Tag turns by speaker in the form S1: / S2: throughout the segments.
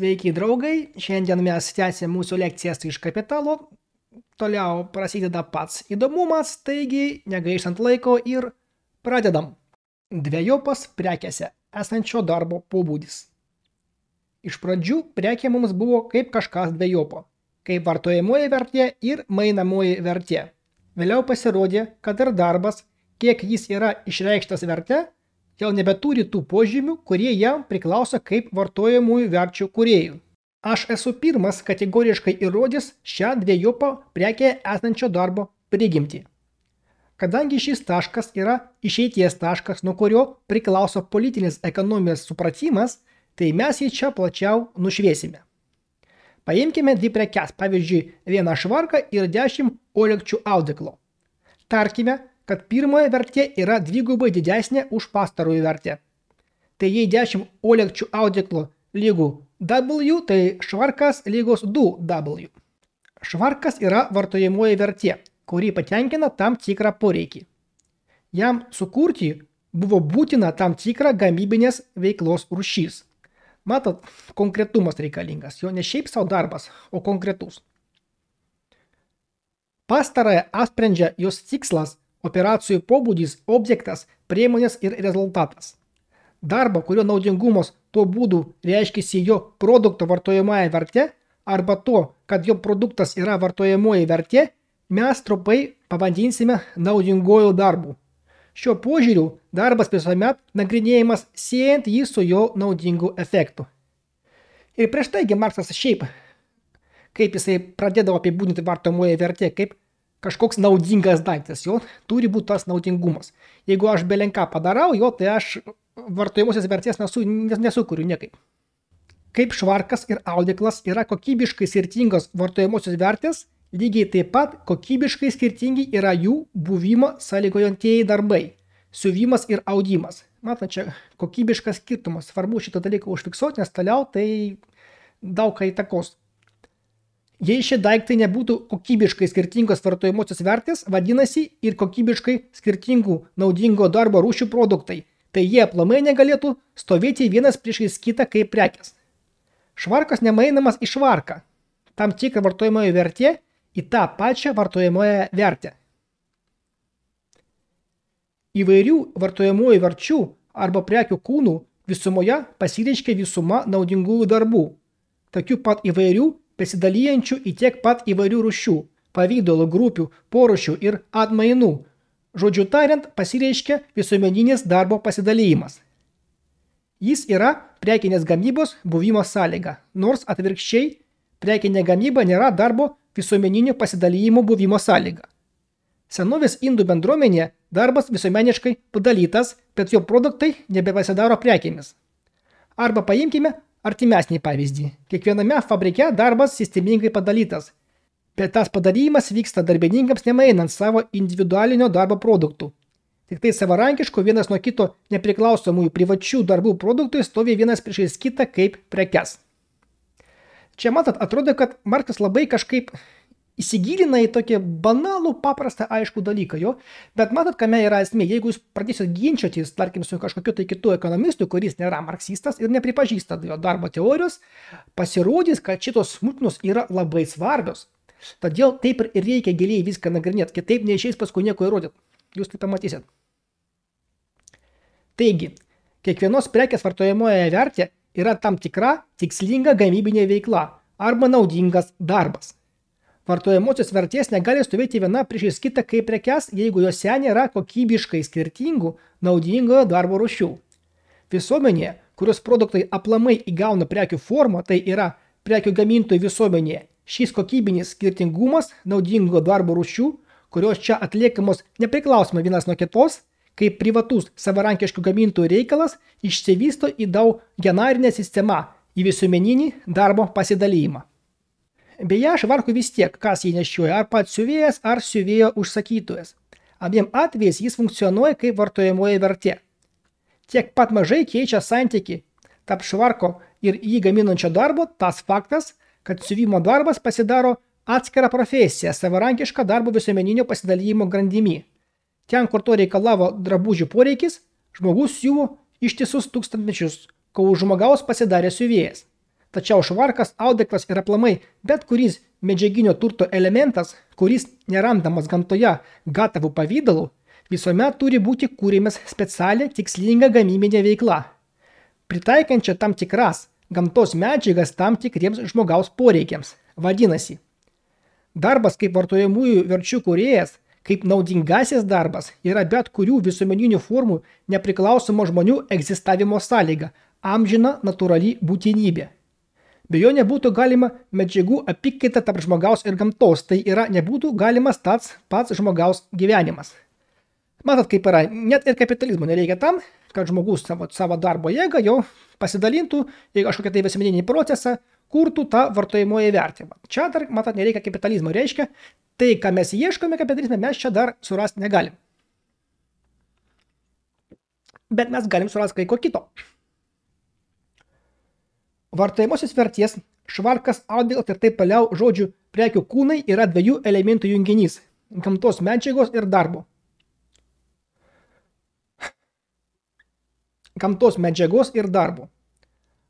S1: Sveiki draugai, šiandien mes tęsime mūsų lekcijas iš kapitalo. Toliau prasideda pats įdomumas, taigi negaištant laiko ir pradedam. Dviejopas prekėse esančio darbo pobūdis. Iš pradžių prekė mums buvo kaip kažkas dviejopo - kaip vartojamoji vertė ir mainamoji vertė. Vėliau pasirodė, kad ir darbas, kiek jis yra išreikštas verte, jau nebeturi tų požymių, kurie jam priklauso kaip vartojamųjų verčių kuriejų. Aš esu pirmas kategoriškai įrodęs šią dviejopą prekėje esančio darbo prigimtį. Kadangi šis taškas yra išeities taškas, nuo kurio priklauso politinis ekonomijos supratimas, tai mes jį čia plačiau nušviesime. Paimkime dvi prekes, pavyzdžiui, vieną švarką ir dešimt olekčių audeklo. Tarkime, kad pirmoji vertė yra dvigubai didesnė už pastarųjų vertę. Tai jei 10 uolekčių audiklų lygu W, tai švarkas lygus 2W. Švarkas yra vartojamoji vertė, kuri patenkina tam tikrą poreikį. Jam sukurti buvo būtina tam tikra gamybinės veiklos rušys. Matot, konkretumas reikalingas, jo ne šiaip savo darbas, o konkretus. Pastarąją apsprendžia jos tikslas operacijų pobūdis, objektas, priemonės ir rezultatas. Darbo, kurio naudingumas tuo būdu reiškiasi jo produkto vartojamąją vertę arba to, kad jo produktas yra vartojamoji vertė, mes trumpai pavadinsime naudinguoju darbu. Šiuo požiūriu darbas visuomet nagrinėjimas siejant jį su jo naudingu efektu. Ir prieš taigi Marksas šiaip, kaip jisai pradėdavo apibūdinti vartojamoji vertė kaip kažkoks naudingas daiktas, jo turi būti tas naudingumas. Jeigu aš belenką padarau, jo tai aš vartojimosios vertės nesu, nes nesukuriu niekaip. Kaip švarkas ir audiklas yra kokybiškai skirtingos vartojimosios vertės, lygiai taip pat kokybiškai skirtingi yra jų buvimo sąlygojantieji darbai - siuvimas ir audimas. Matot, čia kokybiškas skirtumas. Svarbu šitą dalyką užfiksuoti, nes toliau tai daug ką įtakos. Jei šie daiktai nebūtų kokybiškai skirtingos vartojimosios vertės, vadinasi ir kokybiškai skirtingų naudingo darbo rūšių produktai, tai jie aplamai negalėtų stovėti vienas priešais kitą kaip prekes. Švarkas nemainamas į švarką. Tam tikra vartojamoji vertė į tą pačią vartojamoją vertę. Įvairių vartojamųjų verčių arba prekių kūnų visumoje pasireiškia visuma naudingųjų darbų, tokių pat įvairių besidalyjančių į tiek pat įvairių rušių, pavydalo grupių, porušių ir atmainų. Žodžiu tariant, pasireiškia visuomeninės darbo pasidalymas. Jis yra prekinės gamybos buvimo sąlyga, nors atvirkščiai prekinė gamyba nėra darbo visuomeninio pasidalymo buvimo sąlyga. Senovės indų bendruomenėje darbas visuomeniškai padalytas, bet jo produktai nebepasidaro prekėmis. Arba paimkime artimesnį pavyzdį. Kiekviename fabrike darbas sistemingai padalytas, bet tas padalymas vyksta darbininkams nemainant savo individualinio darbo produktų. Tik tai savarankiškų vienas nuo kito nepriklausomųjų privačių darbų produktui stovi vienas priešais kitą kaip prekes. Čia matot, atrodo, kad Marksas labai kažkaip įsigilina į tokį banalų, paprastą, aišku dalyką jo. Bet matot, kame yra esmė. Jeigu jūs pradėsit ginčytis, tarkim, su kažkokiu tai kitu ekonomistu, kuris nėra marksistas ir nepripažįsta jo darbo teorijos, pasirodys, kad šitos smulknos yra labai svarbios. Todėl taip ir reikia giliai viską nagrinėti, kitaip neišeis paskui nieko įrodyti. Jūs tai pamatysit. Taigi, kiekvienos prekės vartojamoje vertė yra tam tikra tikslinga gamybinė veikla arba naudingas darbas vartojamosios vertės negali stovėti viena priešais kitą kaip prekes, jeigu juose nėra kokybiškai skirtingų naudingojo darbo rušių. Visuomenė, kurios produktai aplamai įgauna prekių formą, tai yra prekių gamintojų visuomenė, šis kokybinis skirtingumas naudingo darbo rušių, kurios čia atliekamos nepriklausomai vienas nuo kitos, kaip privatus savarankiškų gamintojų reikalas išsivysto į daug genarinę sistemą, į visuomeninį darbo pasidalymą. Beje, švarkų vis tiek, kas jį nešioja, ar pats siuvėjas, ar siuvėjo užsakytojas. Abiem atvejais jis funkcionuoja kaip vartojamoji vertė. Tiek pat mažai keičia santyki tarp švarko ir jį gaminančio darbo tas faktas, kad siuvimo darbas pasidaro atskirą profesiją, savarankišką darbo visuomeninio pasidalymo grandimi. Ten, kur to reikalavo drabužių poreikis, žmogus siuvo ištisus tūkstantmečius, kol žmogaus pasidarė siuvėjas. Tačiau švarkas, audeklas ir aplamai bet kuris medžiaginio turto elementas, kuris nerandamas gamtoje gatavų pavydalu, visuomet turi būti kūrimas specialią tikslinga gamybinė veikla, pritaikančia tam tikras gamtos medžiagas tam tikriems žmogaus poreikiams. Vadinasi, darbas kaip vartojamųjų verčių kuriejas, kaip naudingasis darbas yra bet kurių visuomeninių formų nepriklausomo žmonių egzistavimo sąlyga, amžina natūrali būtinybė. Be jo nebūtų galima medžiagų apykaita tarp žmogaus ir gamtos, tai yra nebūtų galimas tas pats žmogaus gyvenimas. Matot, kaip yra, net ir kapitalizmo nereikia tam, kad žmogus savo, savo darbo jėgą jau pasidalintų į kažkokią tai visuomeninį procesą, kurtų tą vartojimoje vertimą. Čia dar, matot, nereikia kapitalizmo, reiškia, tai, ką mes ieškome kapitalizme, mes čia dar surasti negalim. Bet mes galim surasti kai ko kito vartojamosios vertės švarkas, audegalas ir taip toliau žodžių prekių kūnai yra dviejų elementų junginys - gamtos medžiagos ir darbo. Gamtos medžiagos ir darbo.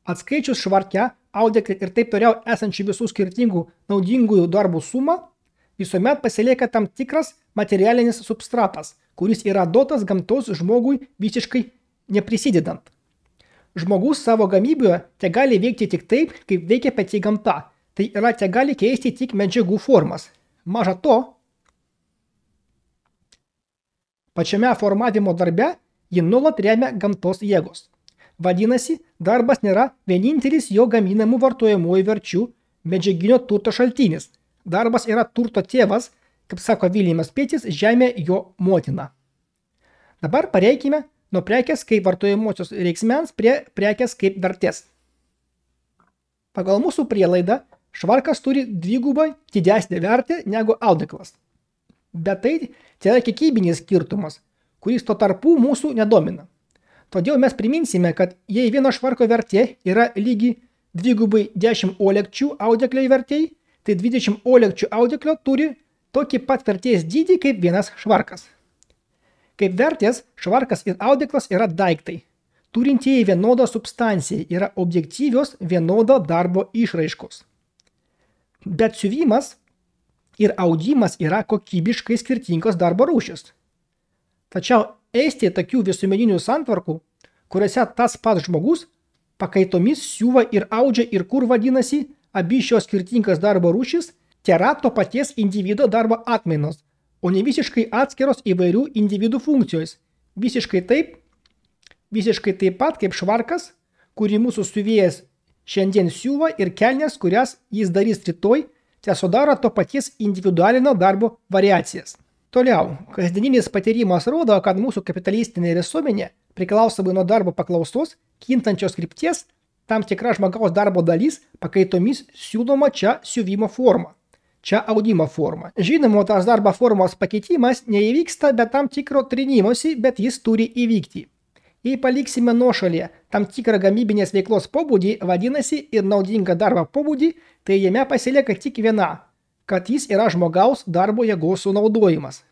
S1: Atskaičius švarkę, audeklį ir taip toliau esančių visų skirtingų naudingųjų darbų sumą, visuomet pasilieka tam tikras materialinis substratas, kuris yra duotas gamtos žmogui visiškai neprisidedant. Žmogus savo gamyboje te gali veikti tik taip, kaip veikia pati gamta. Tai yra, te gali keisti tik medžiagų formas. Maža to, pačiame formavimo darbe jį nulat remia gamtos jėgos. Vadinasi, darbas nėra vienintelis jo gaminamų vartojamųjų verčių medžiaginio turto šaltinis. Darbas yra turto tėvas, kaip sako Viljamas Pėtis, žemė jo motina. Dabar pareikime nuo prekės kaip vartojamosios reiksmens prie prekės kaip vertės. Pagal mūsų prielaidą, švarkas turi dvigubai didesnį vertę negu audeklas. Bet tai tai yra kiekybinis skirtumas, kuris tuo tarpu mūsų nedomina. Todėl mes priminsime, kad jei vieno švarko vertė yra lygi dvigubai 10 olekčių audekliai vertėjai, tai 20 olekčių audeklio turi tokį pat vertės dydį kaip vienas švarkas. Kaip vertės, švarkas ir audeklas yra daiktai. Turintieji vienodą substanciją yra objektyvios vienodo darbo išraiškos. Bet siuvimas ir audimas yra kokybiškai skirtingos darbo rūšis. Tačiau esti tokių visuomeninių santvarkų, kuriuose tas pats žmogus pakaitomis siūva ir audžia ir kur vadinasi abi šios skirtingas darbo rūšis, tėra to paties individo darbo atmainos – o ne visiškai atskiros įvairių individų funkcijos. Visiškai taip, visiškai taip pat kaip švarkas, kurį mūsų siuvėjas šiandien siūva ir kelnes, kurias jis darys rytoj, te sudaro to paties individualinio darbo variacijas. Toliau, kasdieninis patyrimas rodo, kad mūsų kapitalistinė visuomenė, priklausomai nuo darbo paklausos, kintančios krypties, tam tikra žmogaus darbo dalis pakaitomis siūloma čia siuvimo forma čia audimo forma. Žinoma, tas darbo formos pakeitimas neįvyksta be tam tikro trinimusi, bet jis turi įvykti. Jei paliksime nuošalėje tam tikrą gamybinės veiklos pobūdį, vadinasi ir naudingą darbo pobūdį, tai jame pasilieka tik viena - kad jis yra žmogaus darbo jėgos sunaudojimas.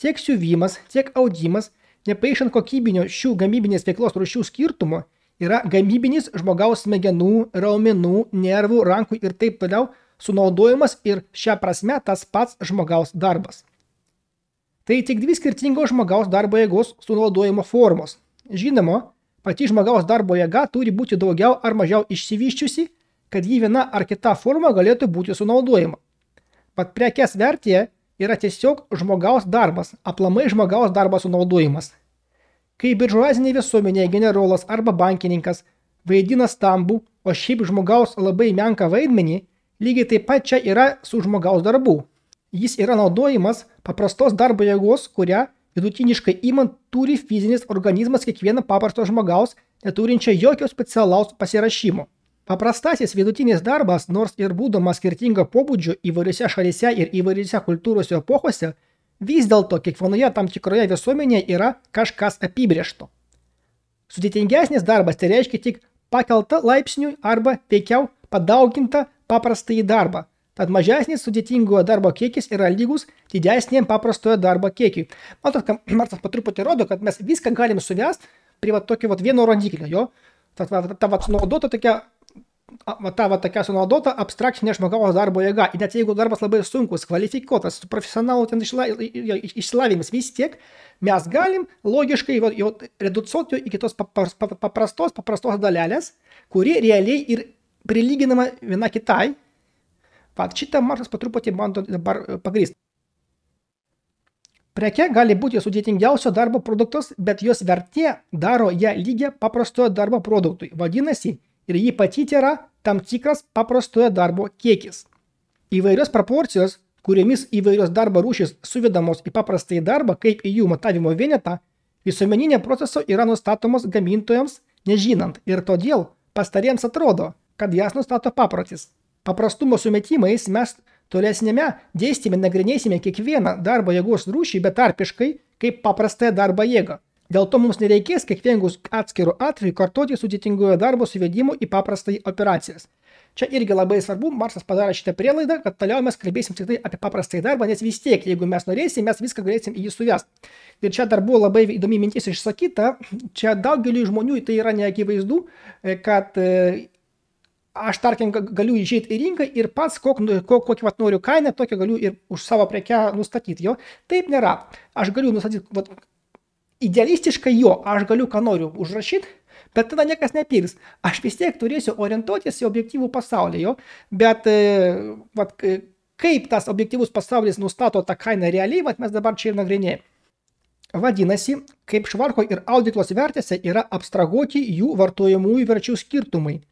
S1: Tiek siuvimas, tiek audimas, nepaišant kokybinio šių gamybinės veiklos rušių skirtumo, yra gamybinis žmogaus smegenų, raumenų, nervų, rankų ir taip toliau sunaudojimas ir šią prasme tas pats žmogaus darbas. Tai tik dvi skirtingos žmogaus darbo jėgos sunaudojimo formos. Žinoma, pati žmogaus darbo jėga turi būti daugiau ar mažiau išsivyščiusi, kad ji viena ar kita forma galėtų būti sunaudojama. Bet prekės vertėje yra tiesiog žmogaus darbas, aplamai žmogaus darbo sunaudojimas. Kai biržuazinė visuomenė generolas arba bankininkas vaidina stambų, o šiaip žmogaus labai menką vaidmenį, Lygiai taip pat čia yra su žmogaus darbu. Jis yra naudojimas paprastos darbo jėgos, kurią vidutiniškai įmant turi fizinis organizmas kiekvieno paprasto žmogaus, neturinčio jokio specialaus pasirašymo. Paprastasis vidutinis darbas, nors ir būdamas skirtingo pobūdžio įvairiose šalyse ir įvairiose kultūros epochose, vis dėlto kiekvienoje tam tikroje visuomenėje yra kažkas apibriešto. Sudėtingesnis darbas tai reiškia tik pakelta laipsniui arba veikiau padauginta paprastąjį darbą. Tad mažesnis sudėtingojo darbo kiekis yra lygus didesniam paprastojo darbo kiekiui. Matot, kad Martas patruputį rodo, kad mes viską galim suvest prie va tokio va vieno rodiklio jo. Tad va, ta va sunaudota tokia, va ta va tokia sunaudota abstrakcinė žmogaus darbo jėga. Ir net jeigu darbas labai sunkus, kvalifikuotas, su profesionalu ten išla, išsilavinimas, vis tiek mes galim logiškai jo, jo reducuoti iki tos paprastos, paprastos dalelės, kuri realiai ir prilyginama viena kitai. Vat šitą Marksas po truputį bando dabar e, pagrysti. Preke gali būti sudėtingiausio darbo produktas, bet jos vertė daro ją lygią paprastojo darbo produktui. Vadinasi, ir ji pati yra tam tikras paprastojo darbo kiekis. Įvairios proporcijos, kuriomis įvairios darbo rūšis suvedamos į paprastąjį darbą kaip į jų matavimo vienetą, visuomeninė proceso yra nustatomos gamintojams nežinant ir todėl pastariems atrodo, kad jas nustato paprotis. Paprastumo sumetimais mes tolesnėme dėstyme nagrinėsime kiekvieną darbo jėgos rūšį betarpiškai kaip paprastąją darbo jėgą. Dėl to mums nereikės kiekvienus atskirų atvejų kartoti sudėtingojo darbo suvedimo į paprastai operacijas. Čia irgi labai svarbu, Marsas padarė šitą prielaidą, kad toliau mes kalbėsim tik tai apie paprastai darbą, nes vis tiek, jeigu mes norėsim, mes viską galėsim į jį suvest. Ir čia dar buvo labai įdomi mintis išsakyta, čia daugeliu žmonių tai yra neakivaizdu, kad aš tarkim galiu išeit į rinką ir pats kokį, nu, kokį vat, noriu kainą, tokią galiu ir už savo prekę nustatyti jo. Taip nėra. Aš galiu nustatyti, vat, idealistiškai jo, aš galiu ką noriu užrašyti, bet tada niekas nepirks. Aš vis tiek turėsiu orientuotis į objektyvų pasaulį jo, bet e, vat, kaip tas objektyvus pasaulis nustato tą kainą realiai, vat, mes dabar čia ir nagrinėjame. Vadinasi, kaip švarko ir audiklos vertėse yra abstraguoti jų vartojamųjų verčių skirtumai –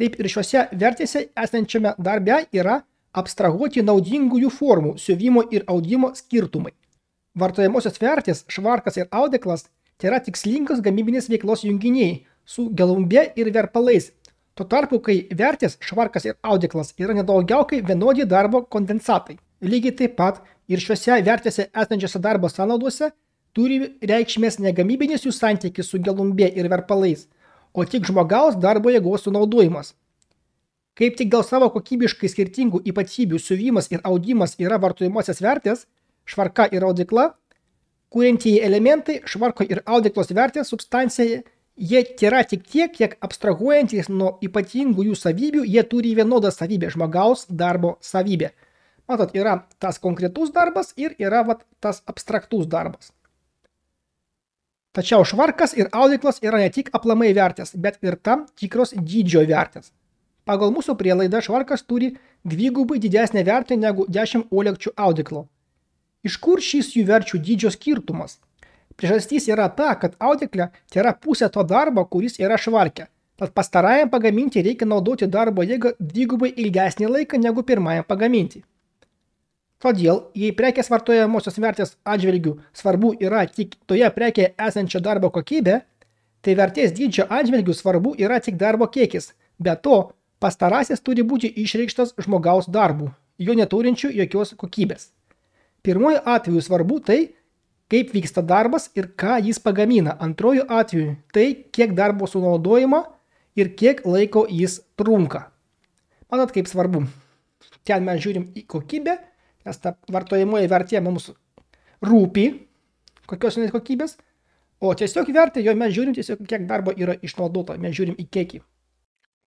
S1: Taip ir šiuose vertėse esančiame darbe yra abstrahuoti naudingųjų formų siuvimo ir audimo skirtumai. Vartojamosios vertės, švarkas ir audeklas tai yra tikslingos gamybinės veiklos junginiai su gelumbė ir verpalais. Tuo tarpu, kai vertės, švarkas ir audeklas yra nedaugiau kaip vienodi darbo kondensatai. Lygiai taip pat ir šiuose vertėse esančiose darbo sąnaudose turi reikšmės negamybinis jų santykis su gelumbė ir verpalais – o tik žmogaus darbo jėgos sunaudojimas. Kaip tik dėl savo kokybiškai skirtingų ypatybių siuvimas ir audimas yra vartojimosios vertės, švarka ir audikla, kūrintieji elementai švarko ir audiklos vertės substancija jie tėra tik tiek, kiek abstrahuojantis nuo ypatingų jų savybių, jie turi vienodą savybę - žmogaus darbo savybę. Matot, yra tas konkretus darbas ir yra vat, tas abstraktus darbas. Tačiau švarkas ir audiklas yra ne tik aplamai vertės, bet ir tam tikros dydžio vertės. Pagal mūsų prielaidą švarkas turi dvigubai didesnę vertę negu 10 uolekčių audiklo. Iš kur šis jų verčių dydžio skirtumas? Priežastys yra ta, kad audiklė tai yra pusė to darbo, kuris yra švarkė. Tad pastarajam pagaminti reikia naudoti darbo jėgą dvigubai ilgesnį laiką negu pirmajam pagaminti todėl jei prekės vartojamosios vertės atžvilgiu svarbu yra tik toje prekėje esančio darbo kokybė tai vertės dydžio atžvilgiu svarbu yra tik darbo kiekis be to pastarasis turi būti išreikštas žmogaus darbu jo neturinčiu jokios kokybės pirmuoju atveju svarbu tai kaip vyksta darbas ir ką jis pagamina. Antroju atveju tai, kiek darbo sunaudojama ir kiek laiko jis trunka. Matot, kaip svarbu. Ten mes žiūrim į kokybę, nes ta vartojamoji vertė mums rūpi, kokios jinai kokybės, o tiesiog vertė jo mes žiūrim tiesiog, kiek darbo yra išnaudota, mes žiūrim į kiekį.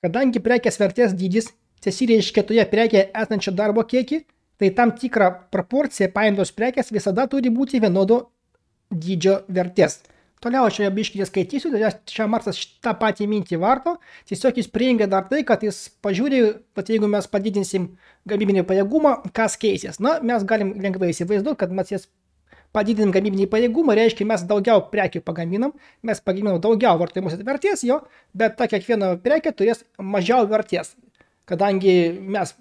S1: Kadangi prekės vertės dydis tesireiškia toje prekėje esančio darbo kiekį, tai tam tikra proporcija paimtos prekės visada turi būti vienodo dydžio vertės. Toliau aš joje biškį neskaitysiu, nes čia Marsas tą patį mintį varto, tiesiog jis prieingia dar tai, kad jis pažiūri, kad jeigu mes padidinsim gamybinį pajėgumą, kas keisės. Na, mes galim lengvai įsivaizduoti, kad mes jas padidinim gamybinį pajėgumą, reiškia, mes daugiau prekių pagaminam, mes pagaminam daugiau vartojimos vertės jo, bet ta kiekviena prekė turės mažiau vertės, kadangi mes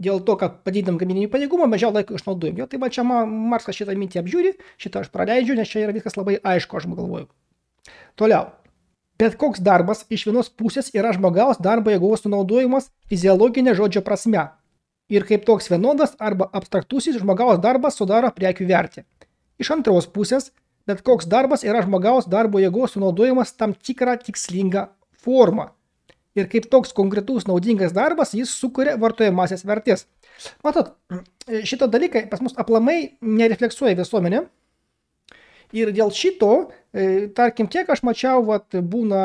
S1: dėl to, kad padidinam gaminį pajėgumą, mažiau laiko išnaudojam. Jo, tai va čia Marsas šitą mintį apžiūri, šitą aš praleidžiu, nes čia yra viskas labai aišku, aš galvoju. Toliau. Bet koks darbas iš vienos pusės yra žmogaus darbo jėgos sunaudojimas fiziologinė žodžio prasme. Ir kaip toks vienodas arba abstraktusis žmogaus darbas sudaro prekių vertę. Iš antros pusės, bet koks darbas yra žmogaus darbo jėgos sunaudojimas tam tikrą tikslingą formą Ir kaip toks konkretus naudingas darbas, jis sukuria vartojamasias vertės. Matot, šitą dalyką pas mus aplamai nerefleksuoja visuomenė. Ir dėl šito, e, tarkim, kiek aš mačiau, vat, būna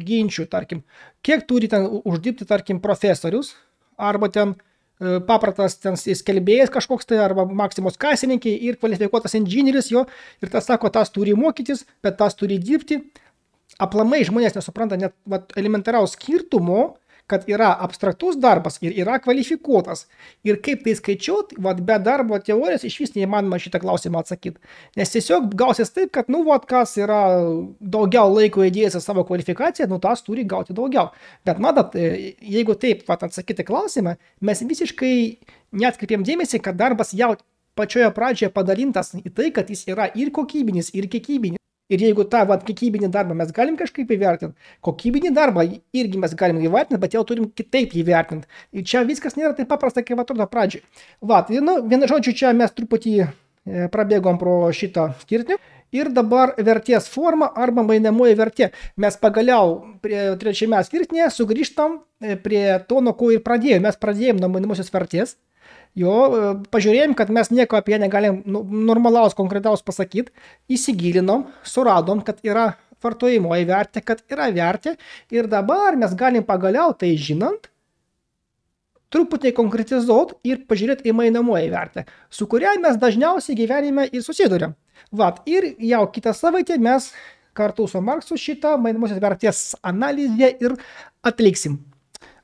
S1: ginčių, tarkim, kiek turi ten uždirbti, tarkim, profesorius, arba ten e, papratas ten skelbėjas kažkoks tai, arba Maksimos kasininkė ir kvalifikuotas inžinieris jo, ir tas sako, tas turi mokytis, bet tas turi dirbti, aplamai žmonės nesupranta net vat, elementariaus skirtumo, kad yra abstraktus darbas ir yra kvalifikuotas. Ir kaip tai skaičiuot, vat, be darbo teorijos iš vis neįmanoma šitą klausimą atsakyti. Nes tiesiog gausis taip, kad, nu, vat, kas yra daugiau laiko įdėjęs į savo kvalifikaciją, nu, tas turi gauti daugiau. Bet matot, e, jeigu taip vat, atsakyti klausimą, mes visiškai neatkreipėm dėmesį, kad darbas jau pačioje pradžioje padalintas į tai, kad jis yra ir kokybinis, ir kiekybinis. Ir jeigu tą vat, kiekybinį darbą mes galim kažkaip įvertinti, kokybinį darbą irgi mes galim įvertinti, bet jau turim kitaip įvertinti. Ir čia viskas nėra taip paprasta, kaip atrodo pradžiai. Vat, nu, vienu žodžiu, čia mes truputį e, prabėgom pro šitą skirtinį. Ir dabar vertės forma arba mainamoji vertė. Mes pagaliau prie trečiame skirtinėje sugrįžtam e, prie to, nuo ko ir pradėjome. Mes pradėjome nuo mainamosios vertės jo pažiūrėjom, kad mes nieko apie ją negalim nu, normalaus, konkretaus pasakyti, įsigilinom, suradom, kad yra vartojimoji vertė, kad yra vertė ir dabar mes galim pagaliau tai žinant, truputį konkretizuot ir pažiūrėti į mainamoją vertę, su kuria mes dažniausiai gyvenime ir susidurėm. Vat, ir jau kitą savaitę mes kartu su Marksu šitą mainamosios vertės analizę ir atliksim.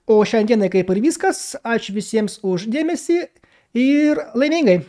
S1: O šiandienai kaip ir viskas. Ačiū visiems už dėmesį ir laimingai.